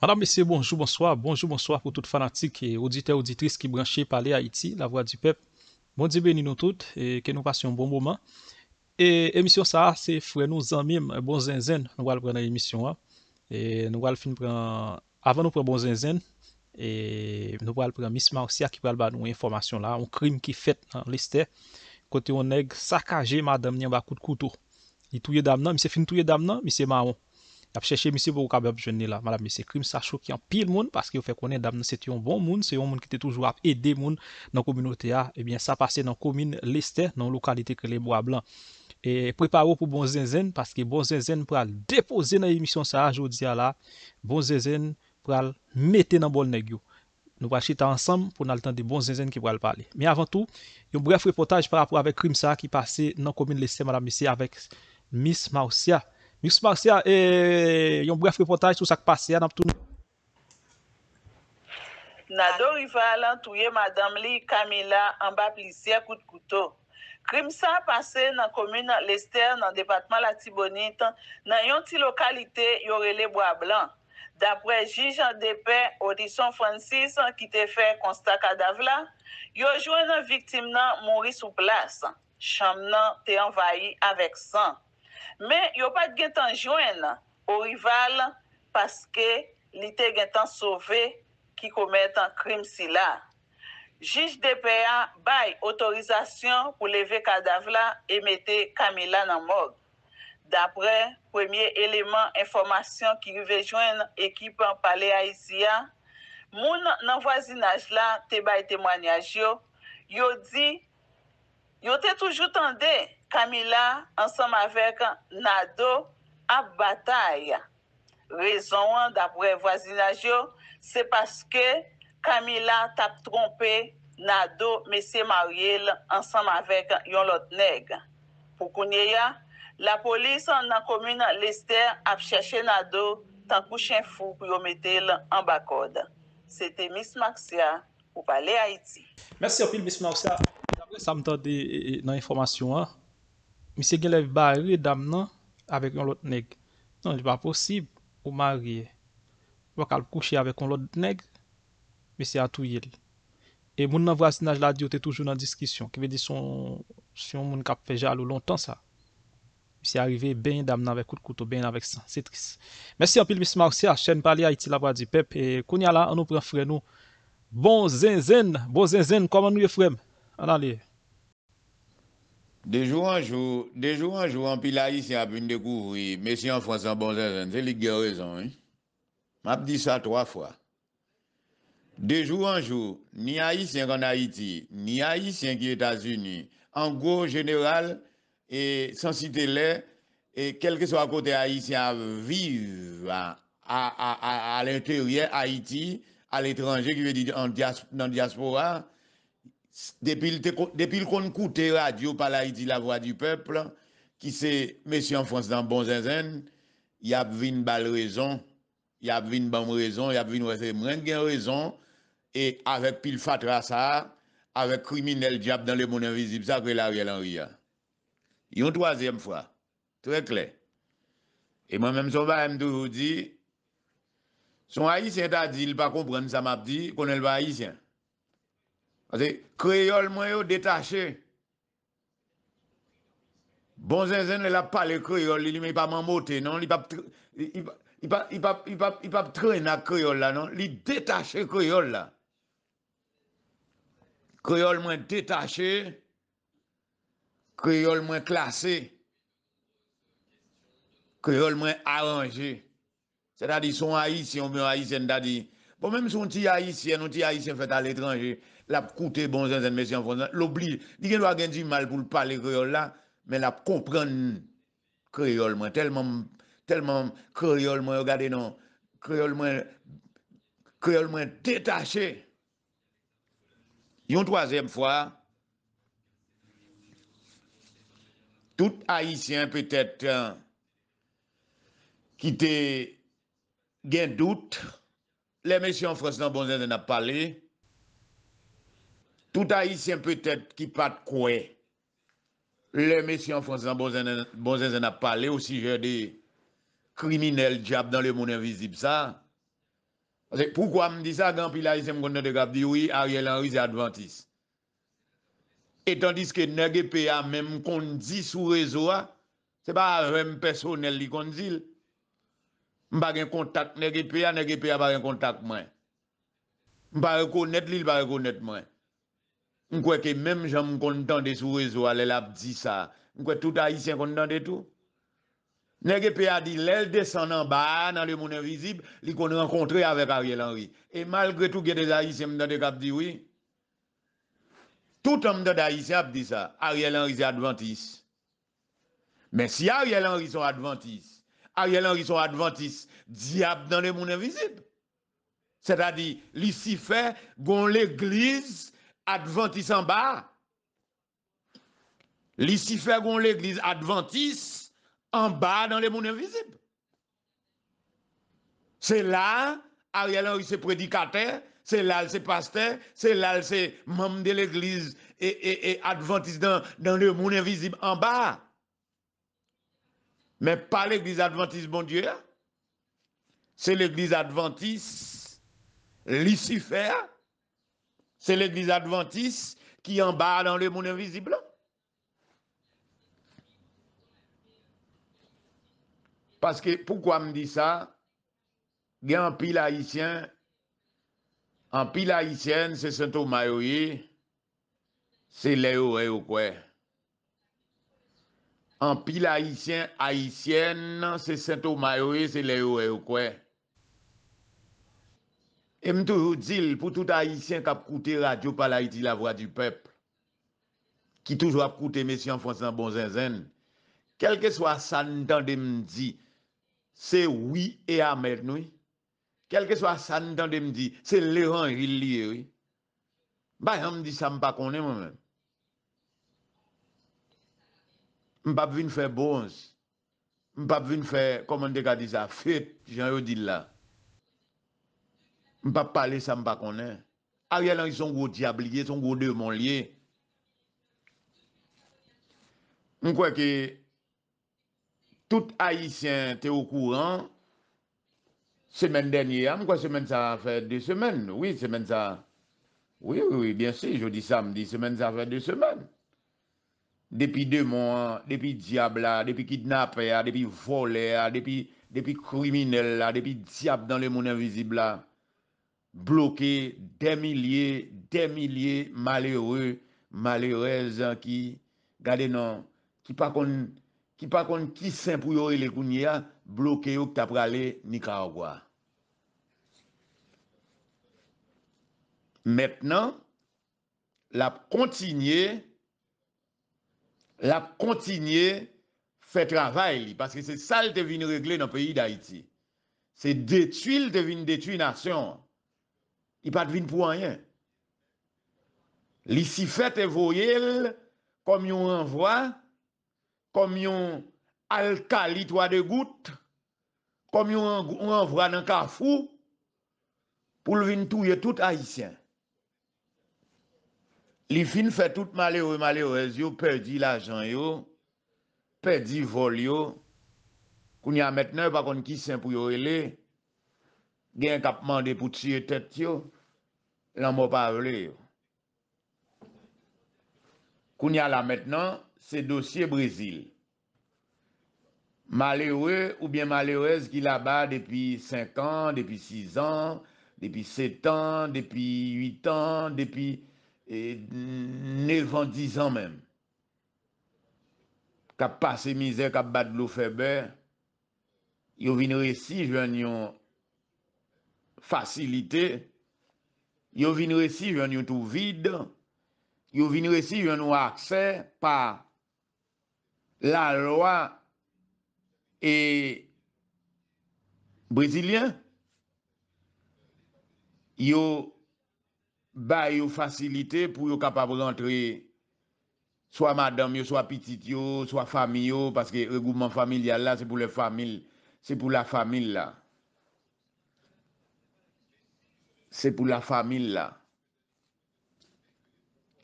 Madame, bonjour, bonsoir, bonjour, bonsoir pou tout fanatik, auditeur, auditrice ki branche pale Haiti, la voix du pep. Bon dibe ni nou tout, ke nou passe yon bon moment. E emisyon sa a, se fwe nou zanmim, bonzenzen, nou wale prene emisyon a. E nou wale fin pre, avan nou pre bonzenzen, e nou wale pre misman ou siak ki prele ba nou informasyon la, ou krim ki fet, liste, kote ou neg sakaje madame nyan bakout koutou. Ni touye dam nan, mi se fin touye dam nan, mi se ma an. Ap chèche misi pou kabe ap jwenni la. Madame misi, krim sa chok yon pil moun. Paske yon fè konen dam nan setyon bon moun. Se yon moun ki te toujou ap ede moun nan kominote ya. Ebyen eh sa pase nan komin leste nan lokalite kre le Boa Blan. E preparo pou bon zenzen. Paske bon zenzen pral depose nan emisyon sa ajo diya la. Bon zenzen pral mette nan bol negyo. Nou pral chita ansam pou nan l'tan de bon zenzen ki pral pale. Me avan tou, yon bref repotaj parapou avek krim sa ki pase nan komin leste. Madame misi, avek mis maw siya. Miks mwansi a eh, yon bref repotaj sou sak pase a nap tou nou. Nado rival an touye madame li Kamila an ba plisi a kout koutou. Krim sa pase nan komune lester nan departman la tibonit nan yon ti lokalite yore le boablan. Dapre jijan depen Odison Francis ki te fe konsta kadavla, yo jwen nan viktim nan mounri sou plas, chanm nan te envayi avek san. Men, yo pat gen tan joen ou rival paske li te gen tan sove ki komet an krim si la. Jij DPA bay otorizasyon pou leve kadaf la emete kamela nan mog. Dapre, premye eleman informasyon ki vi ve joen ekipan pale aizia, moun nan wazinaj la te bay temwanyaj yo, yo di, yo te toujou tande Kamila ansam avek Nado ap batay. Rezon an dapre vwazina jo, se paske Kamila tap trompe Nado mesye Marielle ansam avek yon lot neg. Pou kounye ya, la polis nan komine Lester ap chache Nado tan kou chen fou pou yon metel an bakod. Sete Miss Maxia pou pale Haiti. Mersi apil Miss Maxia. Mersi apil Miss Maxia pou pale Haiti. Mi se gen lev ba re dam nan avek yon lot neg. Nan, j pa posib pou ma re. Wak al kouche avek yon lot neg, mi se atou yel. E moun nan vwa sinaj la diyo te toujou nan diskisyon. Ki ve di son, si yon moun kap feja alou lontan sa. Mi se arrive ben dam nan vek kout koutou, ben nan vek san. Se tris. Mesi an pil misi mwak se a chen non, pali bon bon a iti la vwa di pep e konya la an nou pran fre nou. Bon zen zen, bon zen zen koman nou ye frem. An aleye. De jour en jour, de jour en jour, en pile haïtien a pu découvrir, messieurs en France en bon c'est les raison. Hein? M'a dit ça trois fois. De jour en jour, ni haïtien en Haïti, ni haïtien aux États-Unis, en gros, général, et sans citer les, et quel que soit côté haïtien, vivent à, à, l'intérieur Haïti, à l'étranger, qui veut dire en diaspora, diaspora, depuis qu'on qu'on la radio par la voix du peuple, qui c'est monsieur en France dans bon zinzin, il y a une belle raison, il y a une bonne raison, il y a une raison, raison, et avec pile fatra ça, avec criminel diable dans le monde invisible, ça que Il y a. Une troisième fois, très clair. Et moi-même, son va me toujours dit, son haïtien t'a dit, il pas comprendre ça m'a dit, qu'on est le haïtien. Ase, kroyol mwen yo detache. Bonzenzen le la pale kroyol, li li mwen pa mambote, non? Li pa p'tre, li pa, li pa, li pa, li pa p'tre na kroyol la, non? Li detache kroyol la. Kroyol mwen detache, kroyol mwen klasé, kroyol mwen aranje. Se ta di son haïs, si yon mwen haïs, se ta di, bon mèm son ti haïs, si yon ti haïs, se fè ta l'étranje, la pou koute bon zèn zèn mesi an fon zèn, l'oblige, di gen do a gen di mal pou l'pale kriol la, men la pou kompren kriol mwen, telman kriol mwen, kriol mwen detache. Yon toazèm fwa, tout haisyen petèt ki euh, te gen dout, le mesi an fon zèn bon zèn zèn ap pale, Touta hisyen pwetet ki pat kwe, le mesi an fransez an bonzen zan ap pale, osi jè de kriminel djab dan le mounen vizib sa. Ase poukwa m di sa, gampi la hisyen m konnen de gab di, oui, Ariel Henry zi Adventis. Etan diske negepe a men m konzi sou rezo a, se ba rem pesonel li konzil, m bagen kontak negepe a, negepe a bagen kontak mwen. M bagen konnet li, m bagen konnet mwen. Mwen kwe ke menm jom kontan de sou rezo al el ap di sa. Mwen kwe tout haisyen kontan de tou. Nen ge pe a di lel desan nan ba nan le mounen vizib, li kon renkontre avek Ariel Henry. E malgre tou gen de haisyen mwen de kap di wè. Tout an mwen de haisyen ap di sa. Ariel Henry se adventis. Men si Ariel Henry se adventis, Ariel Henry se adventis, di ap nan le mounen vizib. Se ta di, li si fe gon l'eglise, adventiste en bas. Lucifer gon l'église adventiste en bas dans le monde invisible. C'est là, Ariel Henry c'est prédicateur, c'est là c'est pasteur, c'est là c'est membre de l'église et, adventiste dans, le monde invisible en bas. Mais pas l'église adventiste, bon Dieu. C'est l'église adventiste, Lucifer, Se le glis adventis ki yon bar dan le mounen viziblan. Paske, poukwa m di sa, gen an pil haitien, an pil haitien se sentou mayoye, se le ou e ou kwe. An pil haitien, haitien, se sentou mayoye, se le ou e ou kwe. E m toujou dil pou tout haisyen kap koute radyo pala iti la vwa di pep. Ki toujou ap koute mesi an fon san bon zèn zèn. Kelke swa san tan de m di, se wii e amèd noui. Kelke swa san tan de m di, se lè ran riliye wii. Bayan m di sa m pa konen m wè. M pap vin fè bonz. M pap vin fè, koman de ka di sa, fèt jan yo di la. M pa pale sa m pa konen. A yon an yon son gwo diable liye, son gwo deumon liye. M kwa ki, tout haisyen te ou kouran, semen denye, am kwa semen sa fèd de semen, oui semen sa, oui, oui, bien si, je di sa, me di, semen sa fèd de semen. Depi deumon, depi diable la, depi kidnape, depi vole, depi kriminelle la, depi diable dan le mounen vizible la. Bloke demilye, demilye malere, malere zan ki, gade nan, ki pa kon, ki pa kon ki sempuyo e lekounye a, bloke yo ki ta prale Nicaragua. Mètnen, la kontinye, la kontinye fe travay li, paske se sal te vin regle nan peyi da iti. Se detuil te vin detuil nasyon. I pat vin pou anyen. Li si fete vo yel, kom yon renvwa, kom yon alka litwa de gout, kom yon renvwa nan kafou, pou l vin touye tout haisyen. Li fin fete tout male oye male oye yo, pedi la jan yo, pedi vol yo, koun ya metnen bakon kisen pou yo ele, gen kap mande pou triye tet yo, lan mou pa vle. Koun ya la mètnen, se dosye Brésil. Maléwe ou bien maléwe se ki la ba depi 5 an, depi 6 an, depi 7 an, depi 8 an, depi 9 an, 10 an mèm. Kap pase mizè, kap bat lou febe, yo vin resi, yo vin yon fasilite, yo vin resiv yon yon tou vide, yo vin resiv yon yon akse pa la loa e brisilyen, yo ba yo fasilite pou yo kapap rentre sou a madam yo, sou a pitit yo, sou a fami yo, paske yo gounman famil ya la, se pou la famil la. Se pou la famil la,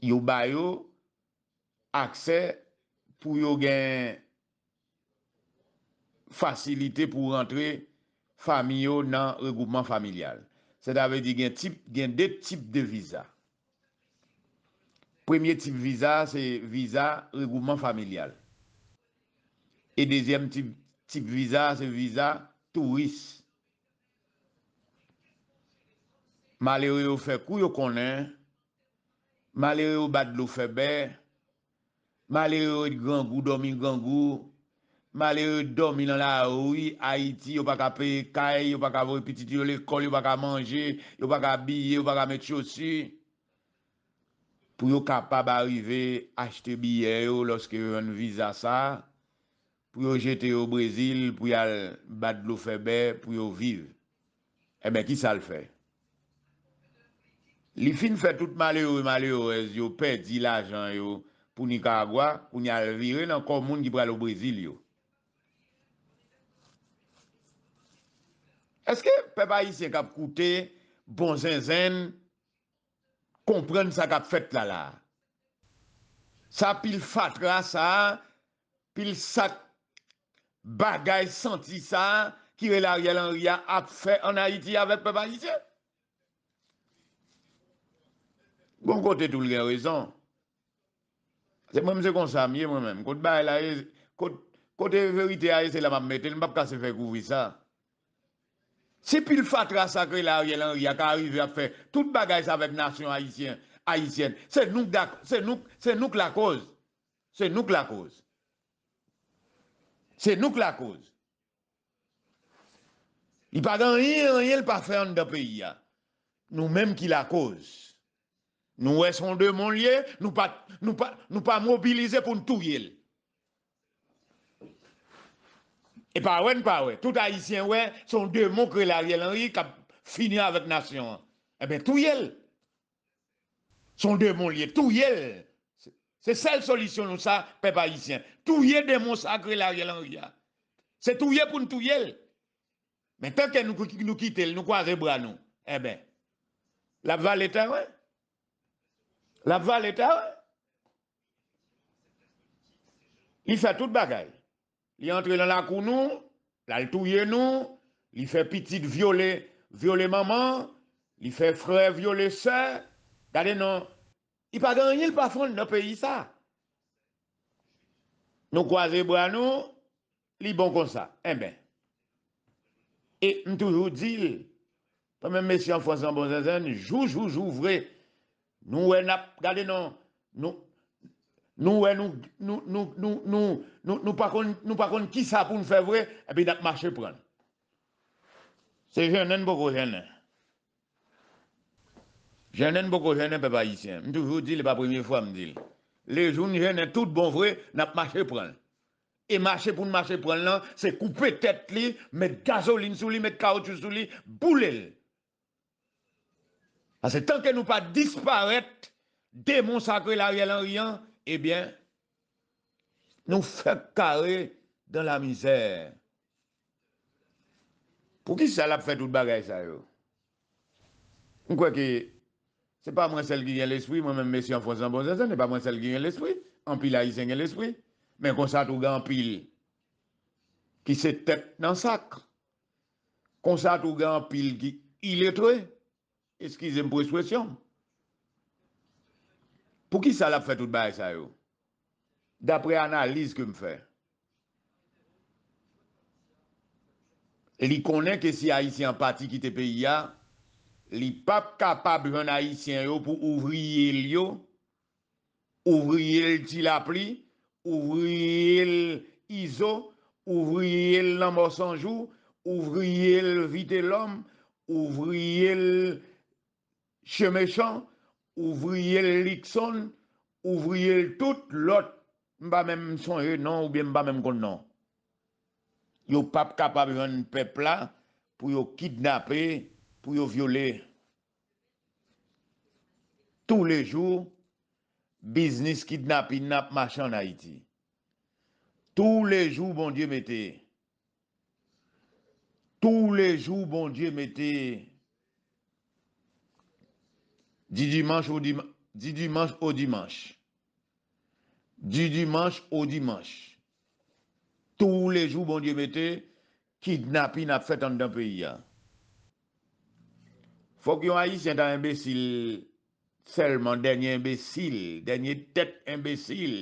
yo bayo akse pou yo gen fasilite pou rentre famil yo nan regrouman familial. Se da ve di gen de tip de visa. Premier tip visa se visa regrouman familial. E dezyem tip visa se visa touriste. male yo yo fe kou yo konen, male yo yo bat lo febe, male yo yo yon gangou, domi yon gangou, male yo yo domi nan la ouy, Haiti, yo pa ka pey kai, yo pa ka vo yon pititi, yo le kol, yo pa ka manje, yo pa ka biye, yo pa ka met chosi, pou yo kapab arive achte biye yo loske yon viza sa, pou yo jete yo Brezil, pou yo bat lo febe, pou yo vive. Ebe eh ki sa l fey? Li fin fè tout malè yo, malè yo, yo pè di la jan yo, pou ni kagwa, pou ni alvire nan kon moun ki pral yo Brezil yo. Eske pe pa yise kap koute, bon zèn zèn, kompren sa kap fèt la la. Sa pil fatra sa, pil sak bagay senti sa, ki re la rè lan rè ap fè anayiti avè pe pa yise. Gon kote tout gen rezon. Se mwen mse konsamye mwen mèm. Kote bae la e, kote verite a e, se la mwen mette, mwen pap ka se fè kouvri sa. Se pi l fatra sakre la riel an ria, ka rive a fè, tout bagay sa vek nasyon Haitien, Haitien, se nouk la koz. Se nouk la koz. Se nouk la koz. I pa dan riel pa fè an de peyi ya. Nou mèm ki la koz. Nou wè son de mon liè, nou pa mobilize pou nou tou yèl. E pa wè, nou pa wè. Tout haïtien wè, son de mon kre la rèl anri, kap fini avèk nasyon. E bè tou yèl. Son de mon liè, tou yèl. Se sel solisyon nou sa, pe pa haïtien. Tou yèl de mon sa kre la rèl anri ya. Se tou yèl pou nou tou yèl. Mè tan ke nou kitèl, nou kwa rebra nou. E bè, la valetè wè. La pva l'Etat, li fè tout bagaj. Li entri lan la kou nou, la l'touye nou, li fè pitit viole, viole maman, li fè fre, viole sè, gade nou. Li pa ganyil pa fon nou peyi sa. Nou kwa ze bo an nou, li bon kon sa. E eh mbe. E m toujou di, pou mè mè si an fwa san bon zazen, joujoujou vre, Nou wè nap, gade nou, nou wè nou, nou, nou, nou, nou, nou, nou pa kon, nou pa kon ki sa pou nou fè vwè, api nap mache pran. Se jenen boko jenen. Jenen boko jenen pe pa itien. Mwen toujou di lè pa premiè fwa mwen di lè. Le joun jenen tout bon vwè, nap mache pran. E mache pran, mache pran lan, se koupe tèt li, met gazolin sou li, met kaotou sou li, boule lè. Asè tanke nou pa disparète, démon sakre la rèl en rian, ebyen, eh nou fè kare dan la misèr. Pou ki salap fè tout bagay sa yo? Ou kwa ki, se pa mwen sel ki gen l'espri, mwen men mèm mèsi an fon san bon zazan, se pa mwen sel ki gen l'espri, an pil a yi sen gen l'espri, men konsat ou gen an pil ki se tèk nan sakre, konsat ou gen an pil ki yi letre, Eskize mpou eswasyon. Pou ki sa la fè tout ba esay yo? Dapre analize ke m fè. E li konen ke si a isi an pati ki te pe ya, li pap kapab yon a isi an yo pou ouvriye l yo, ouvriye l ti la pli, ouvriye l iso, ouvriye l nanmò sanjou, ouvriye l vite l om, ouvriye l... Che me chan, ouvriye l litson, ouvriye tout lot, mba men msonye nan ou bien mba men kon nan. Yo pap kapab yon pepla pou yo kidnap e, pou yo viole. Tous le jou, biznis kidnap inap machan na iti. Tous le jou bon diye mette. Tous le jou bon diye mette. Di dimanche ou dimanche. Di dimanche ou dimanche. Tous les jours, bon dieu mette, kid napi nap fèt an dan peyi ya. Fòk yon a yi sènta imbesil, sèlman denye imbesil, denye tèt imbesil.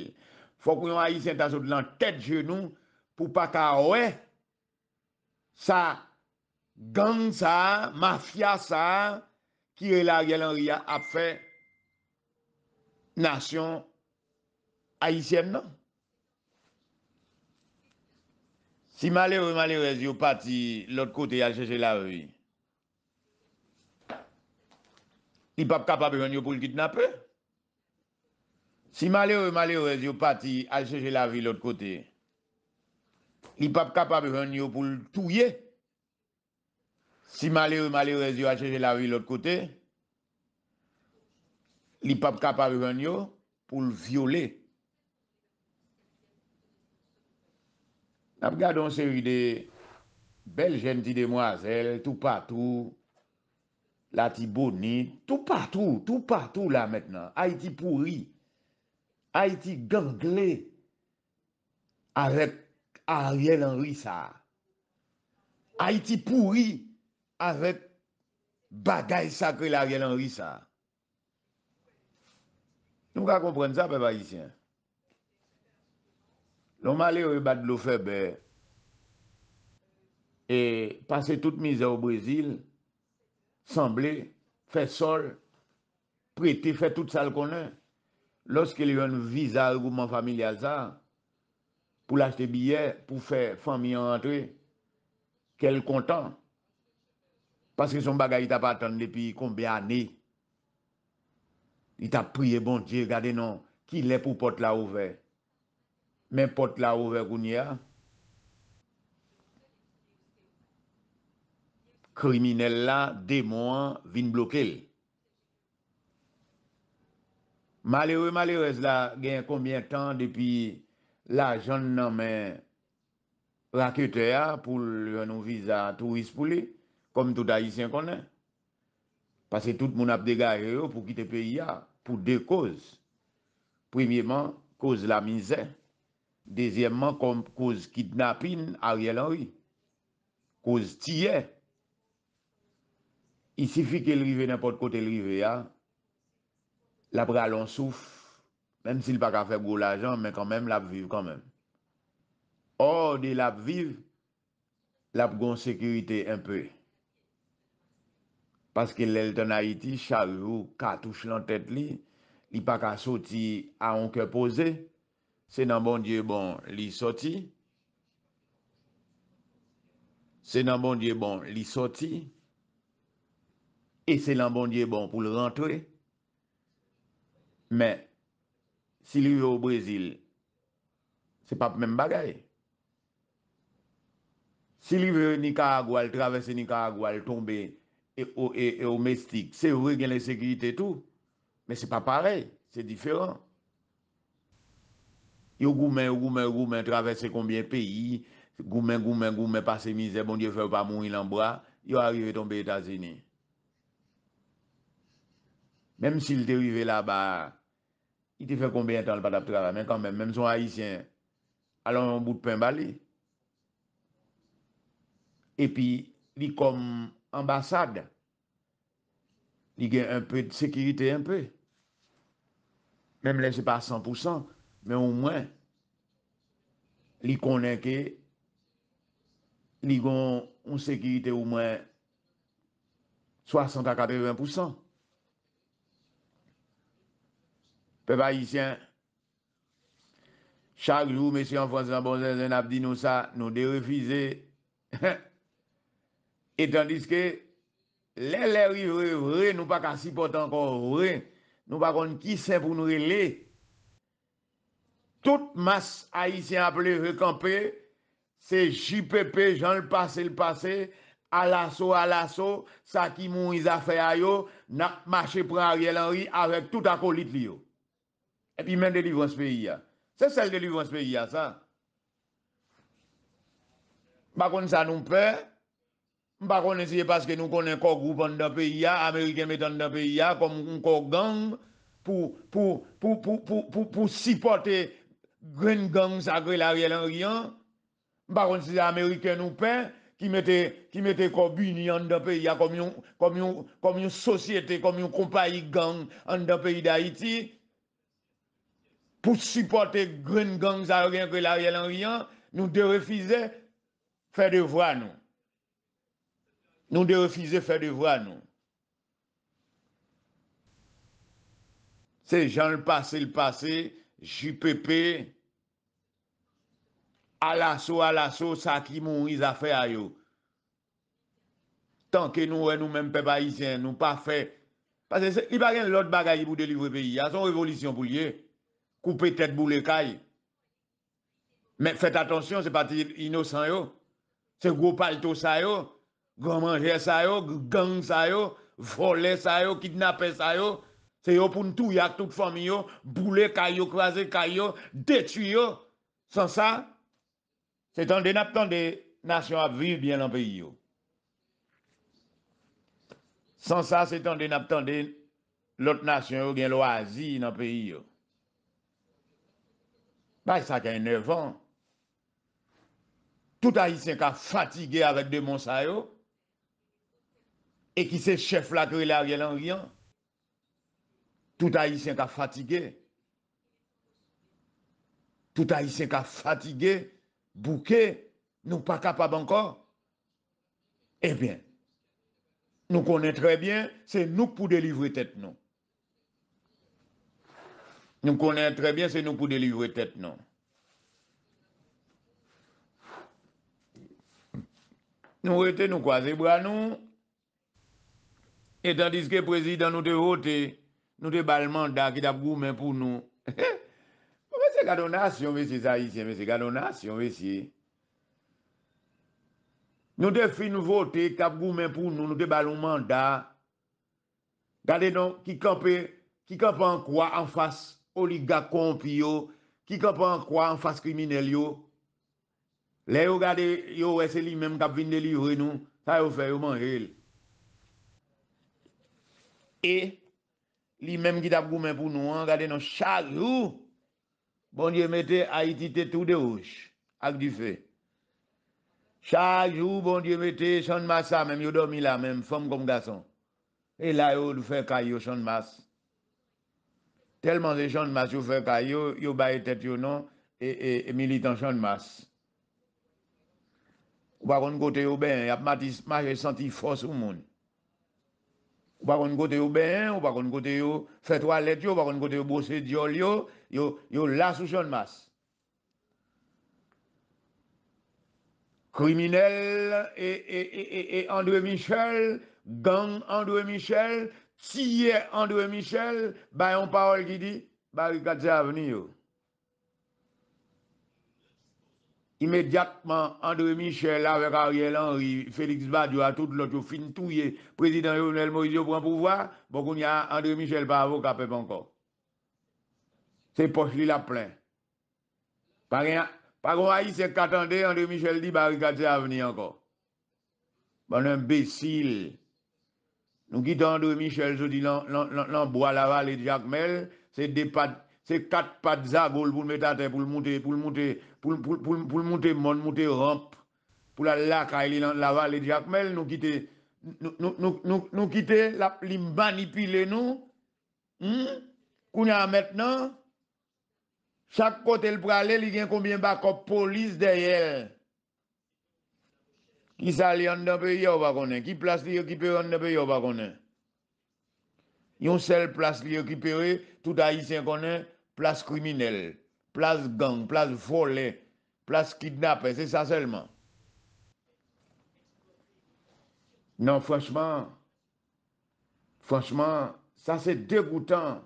Fòk yon a yi sènta sòt lan tèt jenou, pou pa ka ouè. Sa, gang sa, mafya sa, ki re la gelan ria ap fè nasyon ayisyem nan. Si male ou male ou e zyo pati lot kote al seje la vi, li pap kapab e jen yo pou l kitnapè. Si male ou male ou e zyo pati al seje la vi lot kote, li pap kapab e jen yo pou l touye. Si male ou male ou e zyo pati Si mali ou mali ou e zyo a cheje la vi l'ot kote, li pap kap a vi ven yo pou l'violé. Nap gade on se vide bel jen ti demwazel tout patou, la ti boni, tout patou, tout patou la mettenan. A iti pouri, a iti ganglé, arep a rien anri sa. A iti pouri, Afet, badaj sakri la gen anri sa. Nou m ka kompren sa pe Parisien. Loma ale ou e bat blo feber, e pase tout mize ou Brazil, samble, fe sol, prete, fe tout sal konen, loske li yon viza ou gouman familial sa, pou lache te bilye, pou fe fami an rentre, kel kontan, Paske son bagay it ap atan depi konbyan ane. It ap priye bon diye gade nan, ki lè pou pot la ouve. Non, men pot la ouve goun ya. Kriminella, demouan, vin blokel. Maléwe, maléwez la gen konbyan tan depi la joun nan men rakete ya pou lè nou viza tou wispou li. kom tout hajisyen konen. Pase tout moun ap degaje yo pou kite pe ya, pou de koz. Premieman, koz la mizè. Dezyèmman, kom koz kidnapping Ariel Henry. Koz tiyè. I sifi ke lrive nèpot kote lrive ya, la pralon souf, menm si l pa ka fe gwo la jan, menk anmen l ap vive kanmen. Or de l ap vive, l ap gon sekurite enpey. Paske lèl tè na iti, chav ou ka touche lan tèt li, li pa ka soti a anke pose, se nan bon die bon li soti, se nan bon die bon li soti, e se nan bon die bon pou l rentre, men, si li ve ou Brezil, se pa pou mèm bagay. Si li ve Nikaragou al travesse, Nikaragou al tombe, E o mestik. Se vwe gen le sekrit etou. Men se pa parey. Se diferan. Yo goumen, goumen, goumen, travesse konbyen peyi. Goumen, goumen, goumen, pase mizè, bon diye fè ou pa moun ilan bra. Yo arive tonbe Etazini. Menm si l te vive la ba, i te fè konbyen tan le patap trave. Men kanmen, menm son haisyen, alon yon bout pen bali. E pi, li kom... ambasade li gen un peu de sekirite un peu mem le se pa 100% men ou mwen li konenke li kon un sekirite ou mwen 60-80% pe bayisyen chak jou mesi an fwazan bon zè zè nap di nou sa nou de refize he he Et tandis ke lè lè vre vre, nou pa kasi pot ankon vre, nou pa kon ki se pou nou relè. Tout mas aisyen aple rekampè, se jipepe jan l'pase l'pase, alaso alaso, sa ki moun izafè ayo, na mâche pou Ariel Henry, avèk tout akolit liyo. Epi men de livranse peyi ya. Se sel de livranse peyi ya sa. Ma kon sa nou mpèr. Mpa konen siye paske nou konen kor group an de peyi ya, Ameriken met an de peyi ya, konen konen kor gang, pou, pou, pou, pou, pou, pou, pou sipote gren gang sakre la riyel an riyan, mpa konen siye Ameriken nou pen, ki mette, ki mette kor bini an de peyi ya, konen, konen, konen, konen sosyete, konen kompay gang an de peyi da iti, pou sipote gren gang sakre la riyel an riyan, nou derefize, fè de vwa nou, Nou de refize fè devwa nou. Se jan l'passe l'passe, juppepe, alasou alasou, sakimou, izafè a yo. Tanke nou wè nou menm pe baizien, nou pa fè. Pase se, i bagen l'ot bagayi bou delivre peyi, a son revolisyon pou ye, koupe tek bou le kay. Men fète atonsyon, se pati inosan yo, se gwo pal to sa yo, Gwa manje sa yo, gwa gang sa yo, vole sa yo, kitnape sa yo, se yo poun tou yak tout fomi yo, boule kayo, kwaze kayo, detu yo. San sa, se tonde nap tonde, nasyon ap vive bien nan peyi yo. San sa, se tonde nap tonde, lote nasyon yo gen lo azi nan peyi yo. Bak sa kè yon nevan, tout a yi sè ka fatige avèk de monsa yo. e ki se chef lakri la vye lan ryan, tout a yi sen ka fatige, tout a yi sen ka fatige, bouke, nou pa kapab ankor, e eh bien, nou konen trebyen, se nou pou delivre tet nou. Nou konen trebyen, se nou pou delivre tet nou. Nou rete nou kwa zebra nou, Etan diske prezident nou te vote, nou te bal manda ki tap goumen pou nou. Mwen se gado nasyon mwen se sa isye, mwen se gado nasyon mwen se. Nou te fin nou vote, kap goumen pou nou, nou te bal ou manda. Gade nou, ki kap an kwa an fas oliga kompi yo, ki kap an kwa an fas kriminel yo. Le yo gade, yo wese li menm kap vin de livre nou, sa yo fè yo manjèl. E, li menm ki tap goumen pou nou an, gade nan chak jou, bon diyo mette, a itite tou de hoj, ak di fe. Chak jou, bon diyo mette, chan mas sa menm, yo dormi la menm, fom kon gason. E la yo, nou fe kaya yo chan mas. Telman se chan mas yo fe kaya yo, yo non, baye tet yo nan, e militan chan mas. Wakon kote yo ben, ap mati, ma jesanti fos ou moun. Ou pa kon kote yo ben, ou pa kon kote yo fetwa let yo, ou pa kon kote yo bose diol yo, yo la sou chon mas. Kriminel e, e, e, e André Michel, gang André Michel, tsyye André Michel, bayon parol ki di, bayon katze aveni yo. imediatman André Michel avek Ariel Henry, Félix Badiou a tout lot yo fintouye, président Jouvenel Moïse yo pran pouvwa, bo kon y a André Michel pa avok apèp anko. Se poch li la plen. Pa gen, pa kon a y se katande, André Michel di barikat se aveni anko. Bon, imbesil. Nou gita André Michel se di, nan bo al aval et jakmel, se kat pat zagol pou l'metate, pou l'moute, pou l'moute, pou moun te moun, moun te romp, pou la lakay li la vali diakmel, nou kite, nou kite, li manipile nou, hmm? kounya mèt nan, chak kote l pralè, li gen koubyen bako polis deyèl, ki sali an de pe yo wakonè, ki plas li ekipere an de pe yo wakonè, yon sel plas li ekipere, touta yi sen konè, plas kriminel, plas gang, plas vole, plas kidnappe, se sa selman. Nan, fwanchman, fwanchman, sa se degoutan,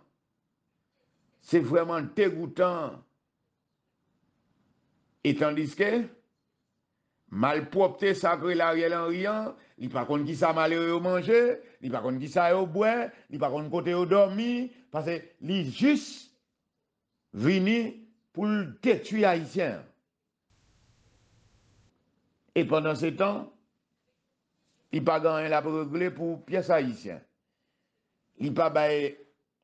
se fweman degoutan, etan diske, malpropte sakre la riel an rian, li pa kon ki sa malere yo manje, li pa kon ki sa yo bwe, li pa kon kote yo dormi, pase li jis vini pou l detui Haitien. E pandan se tan, li pa gan yon labre gle pou pias Haitien. Li pa baye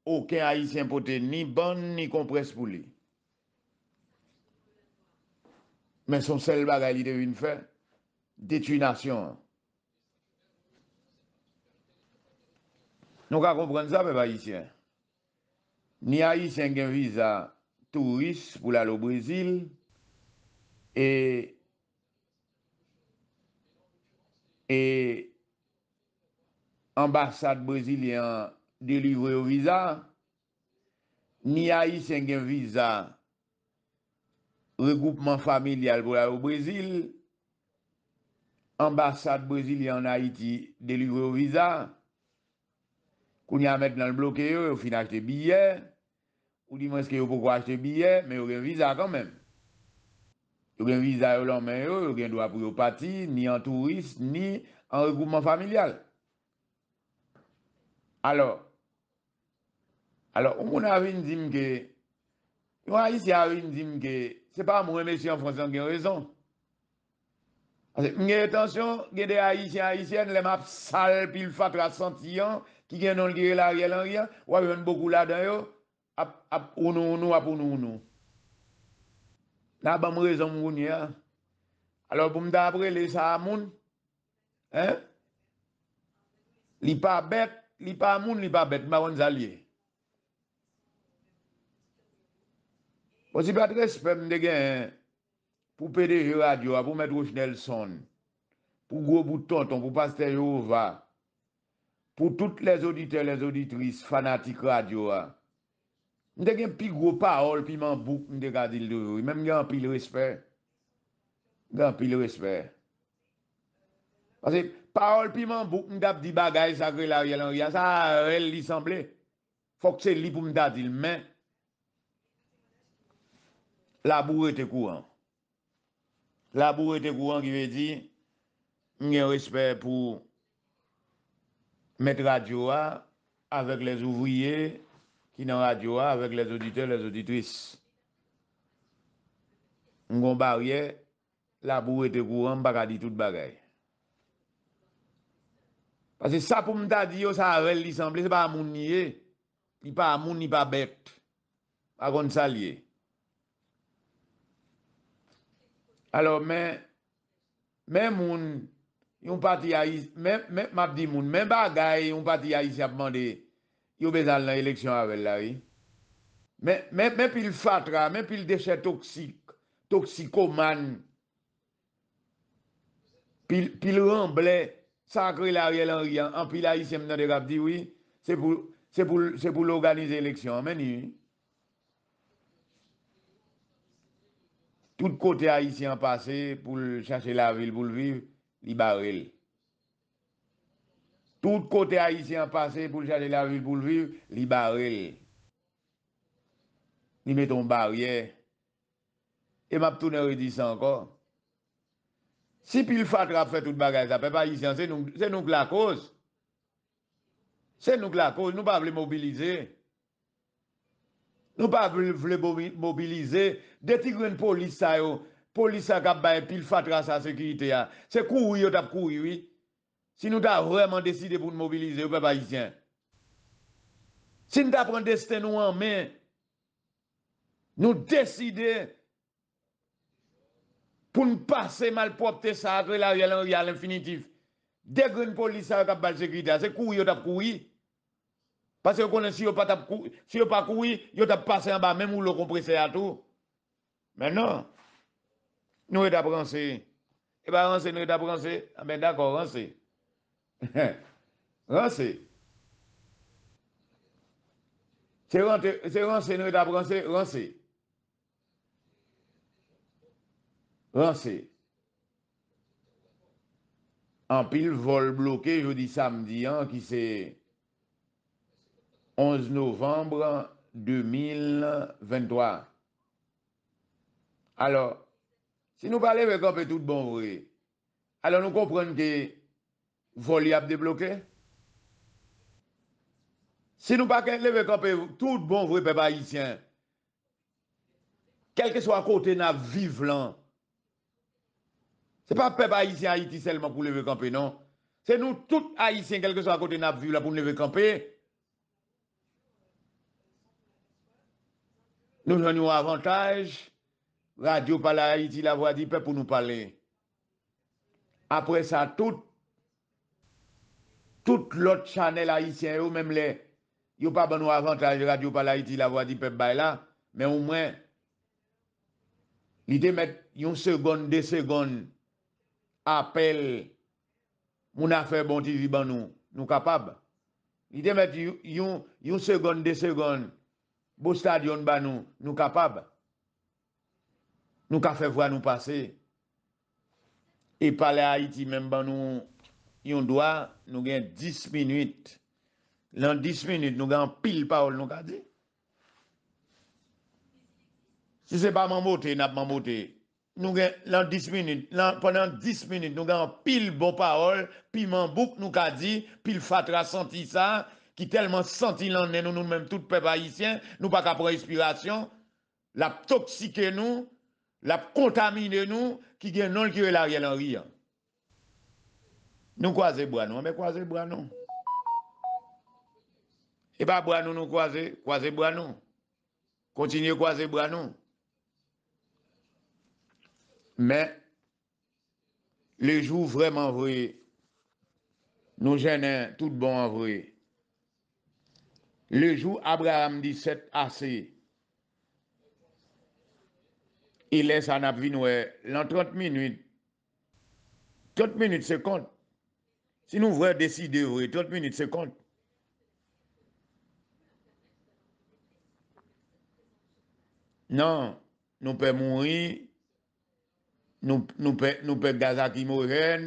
ouken Haitien pote, ni ban, ni kompres pou li. Men son sel bagay li devine fe, detui nasyon. Nou ka kompren sa, pe pa Haitien. Ni Haitien gen vize a Tourist pou la lo Brezil, E, E, Ambassade Brezilian, Delivre yo viza, Ni a yi sengen viza, Regoupman familial pou la lo Brezil, Ambassade Brezilian, Na iti, Delivre yo viza, Koun ya met nan blokye yo, Yo finak te bille, E, Ou di mwen eske yo pou kwa achte biyer, men yo gen viza kanmen. Yo gen viza yo lanmen yo, yo gen doa pou yo pati, ni an turist, ni an regrouman familial. Alo, alo, ou moun avin zimke, yo a isi avin zimke, se pa moun emesye an fransan gen rezon. Mwen gen etansyon, gen de a isi an isi an, le map sal pil fak la santiyan, ki gen non gire la riel an riyan, wap jen bo kou la dan yo. ap, ap, ou nou, ou nou, ap, ou nou, ou nou. N ap ap mou rezon mou mouni, a. Alo pou m dabre le sa amoun, he? Li pa bet, li pa amoun, li pa bet, maron zaliye. Posipat respe m de gen, pou PDG radio a, pou Medro Chnel Son, pou Goubou Tonton, pou Pasteur Jehova, pou tout les auditeurs, les auditrices, fanatiques radio a, Mwen te gen pi gro parol, pi man bouk, mwen te gadi l devri. Mwen mwen gen an pi l respè. Gen an pi l respè. Wazè, parol, pi man bouk, mwen tap di bagay sakre la rèl an rèl. Sa rèl li sanble. Fok se li pou mwen dati l men. La bou etè kouan. La bou etè kouan ki ve di, mwen gen respè pou mète radio a, avek lèz ouvriye, Ki nan radyoa avek les odite, les oditwis. Mwen kon barye, la pou ete kouan, mwen baka di tout bagay. Pase sa pou mwen ta di yo sa rel lisemble, se pa moun niye, ni pa moun, ni pa bet, akon salye. Alo men, men moun, yon pati a yis, men, men, map di moun, men bagay, yon pati a yis ap mandeye, yo bezal nan eleksyon avel la ri. Men, men, men, pil fatra, men, pil deshet toksik, toksikoman, pil, pil remble, sakri la riel an rian, an pil la isyem nan de rap diwi, se pou, se pou, se pou l'organize eleksyon meni. Tout kote a isyem pase, pou chase la vil, pou l'viv, li barel. Tout kote Aisyen pase pou chade la vil pou l'viv, li barel. Ni meton barye. E map toune redis anko. Si pil fatra fwe tout bagay, sa pe pa Aisyen, se nouk la koz. Se nouk la koz, nou pa vle mobilize. Nou pa vle mobilize. De ti gren polisa yo, polisa kap baye pil fatra sa sekirite ya. Se kou yot ap kou yot. si nou ta vreman deside pou nou mobilize ou pe parisyen. Si nou ta pren desten nou anmen, nou deside pou nou pase malpropte sa atre la rial an rial infinitif. Dek ren polisa wak ap bal sekwita, se kou yon tap koui. Pase yo konen si yon pa koui, yon tap pase anba men mou lou kompre se atou. Men nan, nou e tap rense. E eh ba rense nou e tap rense, a ben ah dakor rense. Ransè. Se ransè nou et ap ransè, ransè. Ransè. Ransè. An pil vol blokè, je di samdi an ki se 11 novembre 2023. Alors, si nou pale ve kop et tout bon vre, alors nou komprèn ke Voli ap de bloke? Se nou pa ken leve kampe, tout bon vwe pep haitien. Kelke sou akote na vive lan. Se pa pep haitien haiti selman pou leve kampe, non? Se nou tout haitien, kelke sou akote na vive lan pou leve kampe, nou jwanyou avantage, radio pala haiti la vwa di pep pou nou pale. Apre sa tout, tout lot chanel Haitien yo, mem le, yo pa ban nou avan traj radio pa la Haiti, la wadi pep bay la, men ou mwen, li te met yon segon de segon, apel, moun afe bon ti vi ban nou, nou kapab, li te met yon segon de segon, bo stadion ban nou, nou kapab, nou ka fe vwa nou pase, e pale Haiti men ban nou, yon doa nou gen 10 minuit, lan 10 minuit nou gen pil paol nou ka di. Se se pa mambote, nap mambote, nou gen lan 10 minuit, lan ponan 10 minuit nou gen pil bo paol, pi mambouk nou ka di, pil fatra senti sa, ki telman senti lan den nou nou menm tout pe pa yisyen, nou pa ka pre-inspiration, lap toksike nou, lap kontamine nou, ki gen non kire la rye lan riyan. Nou kwaze Boanon, me kwaze Boanon. E pa Boanon nou kwaze, kwaze Boanon. Kontinye kwaze Boanon. Men, le jou vreman vwe, nou jenè, tout bon vwe. Le jou Abraham 17 a se, il e lè sa nap vinouè, lan 30 minuit. 30 minuit se kont. Si nou vwè deside vwè, 30 minit se kont. Nan, nou pè mounri, nou pè Gaza ki mounren,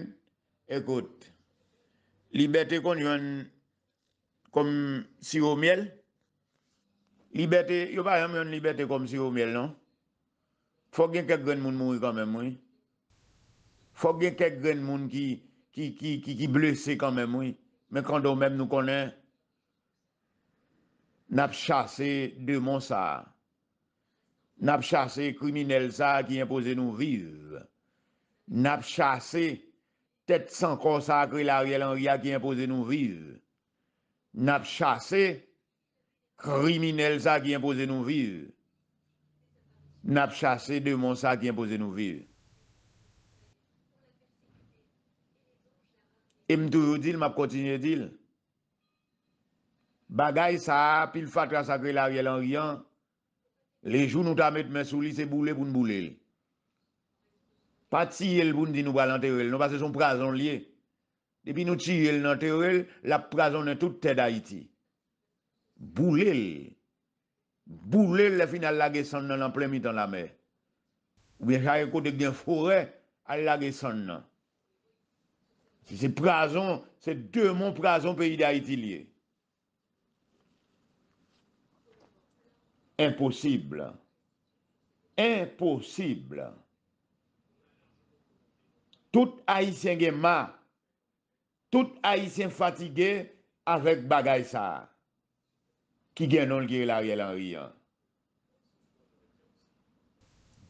ekot, libetè kon jwen kom siro-miel, libetè, yo pa jen mwen libetè kom siro-miel, nan? Fok gen kek gen moun moun mouni kanmèm, mouni. Fok gen kek gen moun ki qui, qui, qui, qui blessé quand même, oui. Mais quand nous même nous connaît, n'a chassé de mon ça. N'a chassé criminel ça qui impose nous vivre. N'a chassé tête sans consacrer ça Henry qui imposé nous vivre. N'a chassé criminel ça qui impose nous vivre. N'a chassé de mon ça qui impose nous vivre. E mtouro dil, map kontinye dil. Bagay sa ap, pil fatran sakre la riel an rian, le jou nou ta met men souli se boule pou n'boulel. Pa tsyel pou n'dinou balan terel, nou pa se son prazon liye. Depi nou tsyel nan terel, la prazon nan tout te da iti. Boulel. Boulel le fin al lage san nan an plemi tan la mer. Ou bien chaye kote kden fore, al lage san nan. Se se prazon, se de mon prazon pe yi da itil ye. Imposible. Imposible. Tout haisyen gen ma. Tout haisyen fatige avèk bagay sa. Ki gen non lge laryel an riyan.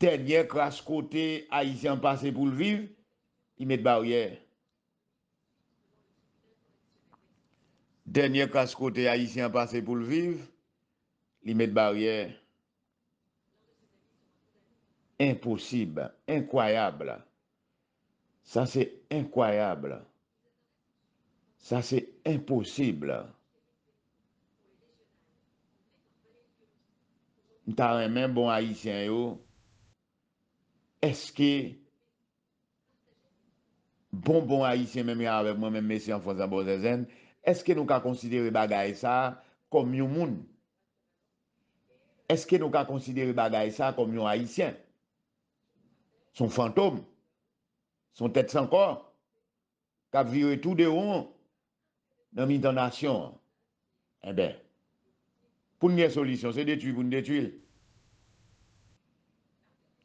Tenye kras kote haisyen pase pou lviv, yi met baryey. Denye kase kote haisyen pase pou l'viv, li met barye. Imposib, inkwayab. Sa se inkwayab. Sa se imposib. M ta remen bon haisyen yo. Eske bon bon haisyen men mi a avek mwen men mesi an fosa bozezen? Eske nou ka konsidere bagay sa kom yon moun? Eske nou ka konsidere bagay sa kom yon haisyen? Son fantom? Son tet san kor? Kap vire tout de ou? Nan mi tan asyon? Ebe, eh pou nye solisyon se detu pou n detu il.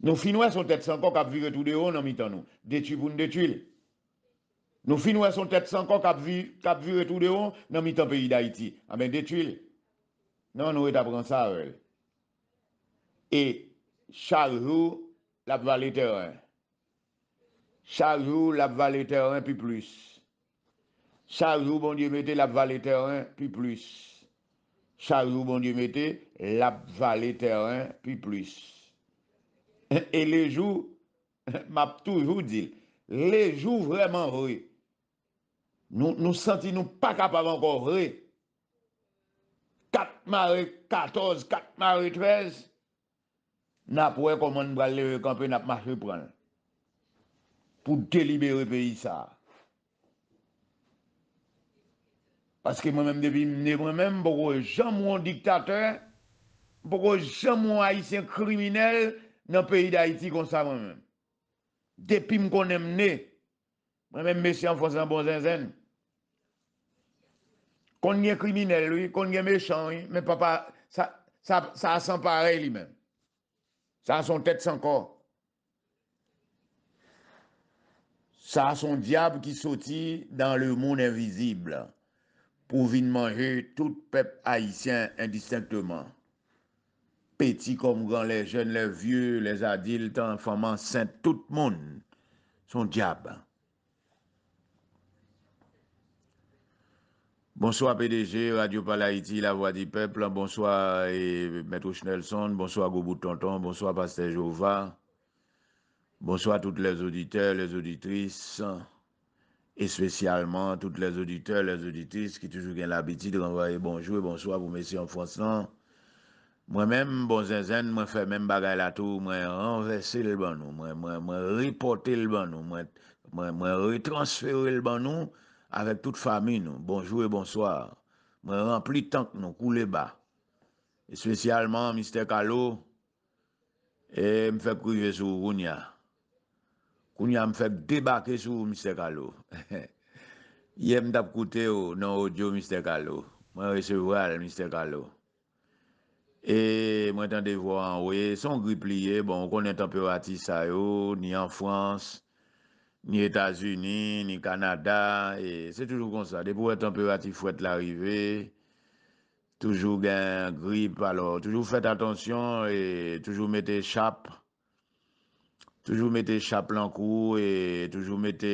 Nou finwè son tet san kor kap vire tout de ou nan mi tan nou? Detu pou n detu il. Nou fin wè son tèt san kon kap vyre tout deyon nan mi tan peyi da iti. A ah men detu il. Nan nou wè ta pran sa wèl. E chal jou la p'valé teren. Chal jou la p'valé teren pi plis. Chal jou bon diye mette la p'valé teren pi plis. Chal jou bon diye mette la p'valé teren pi plis. E le jou map toujou dil. Le jou vreman vreman. Nou senti nou pa kap avan kon re. Kat mare 14, kat mare 13, nap wè kon moun bral leve kampè nap ma fè pran. Pou delibere pe y sa. Paske mwen mèm depi mnen mwen mèm, poko jan moun diktatè, poko jan moun haïtse kriminel, nan peyi da Haiti konsa mwen mèm. Depi mkon mnen mnen, mwen mèm mesye an fonse an bon zèn zèn, Kon nye kriminel, kon nye mechan, men papa, sa a san pare li men. Sa a son tèt san kor. Sa a son diap ki soti dan le moun evizibl, pou vin manje tout pep haisyen indistinctman. Peti kom gan le jen, le vie, le adil, tan faman, sent tout moun son diap. Bonsoir PDG, Radio Palaïti, La Voix du Peuple. Bonsoir M. Maître Schnelson. Bonsoir Gobou Tonton. Bonsoir Pasteur Jova. Bonsoir toutes les auditeurs, les auditrices. Et spécialement toutes les auditeurs, les auditrices qui toujours ont l'habitude renvoyer bonjour et bonsoir pour messieurs en Moi-même, bon zinzen, moi fais même bagaille la tout, moi renverser le banou, moi, reporter le banou, moi, moi, retransférer le banou. Avek tout fami nou, bonjou e bonsoir, mwen ran pli tank nou, koule ba. E spesyalman Mr. Kalo, e mfeb kouye sou Gounia. Gounia mfeb debake sou Mr. Kalo. Ye mdap koute ou nan ou Djo Mr. Kalo. Mwen resevwal Mr. Kalo. E mwen tende vwa an we, son gri pliye, bon konen temperatis a yo, ni an Frans, Ni Etats-Unis, ni Kanada, e se toujou kon sa. De pou etemperati fwet l'arive, toujou gen grip, alor toujou fwet atonsyon, e toujou mette chap, toujou mette chap lankou, e toujou mette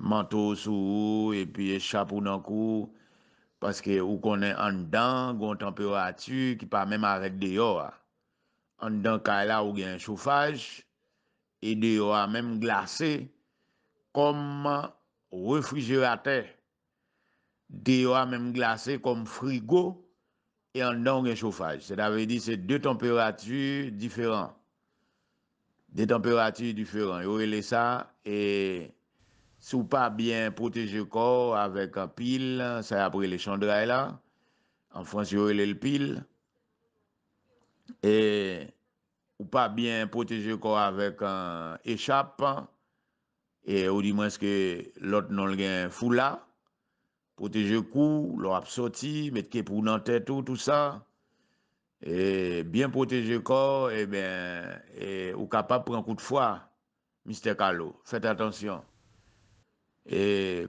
manto sou ou, epi chap ou lankou, paske ou konen andan, gon temperatu, ki pa menm arek deyor, andan ka la ou gen choufaj, E deyo a men glase kom refrijerater. Deyo a men glase kom frigo e an an rechofaj. Se la ve di se de temperatur diferant. De temperatur diferant. Yo ele sa e sou pa bien proteje kor avek pil. Sa apre le chandray la. An frans yo ele le pil. E Ou pa byen proteje ko avèk an échappe. E ou di mwenske lot nan gen fou la. Proteje ko, lor ap soti, metke pou nan tè tou, tout sa. E byen proteje ko, ebyen, e ou kapap pran kou de fwa. Mister Kalo, fète atensyon. E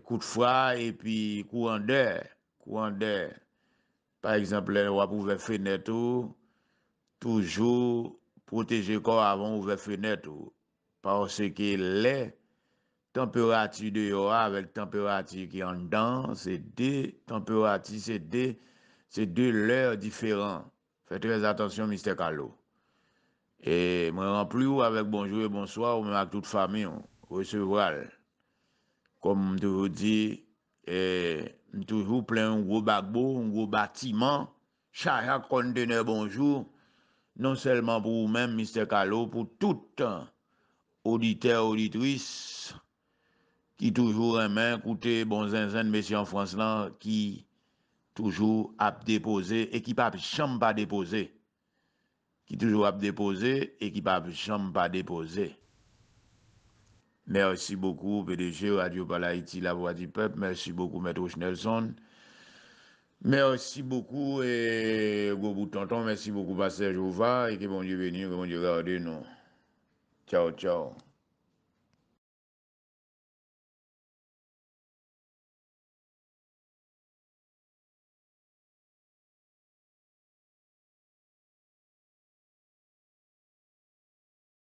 kou de fwa, e pi kou an dè. Kou an dè. Par exemple, wap pou vè fè nè tou, toujou... proteje kor avon ouve fenet ou par se ke le temperati de yora avèk temperati ki an dan se de temperati se de se de lèr diferan fè trez atensyon Mr. Kalo e mwen an pli ou avèk bonjou e bonsoir ou mwen ak tout fami ou recevral kom m te vo di e m toujou plen un gro bagbo, un gro batiman chak chak kon dene bonjou Non selman pou ou men, Mr. Kalo, pou tout auditeur, auditwis ki toujou remen, koute bon zinzen, mesi an Franslan ki toujou ap depoze, ekip ap chanm pa depoze. Ki toujou ap depoze, ekip ap chanm pa depoze. Mersi beaucoup, PDG, Radio Palaiti, La Voix du Peuple, mersi beaucoup, M. Schneerson. Merci beaucoup, et gros tonton, merci beaucoup, Pasteur Jouva, et que bon Dieu bénisse, que bon Dieu garde nous. Ciao, ciao.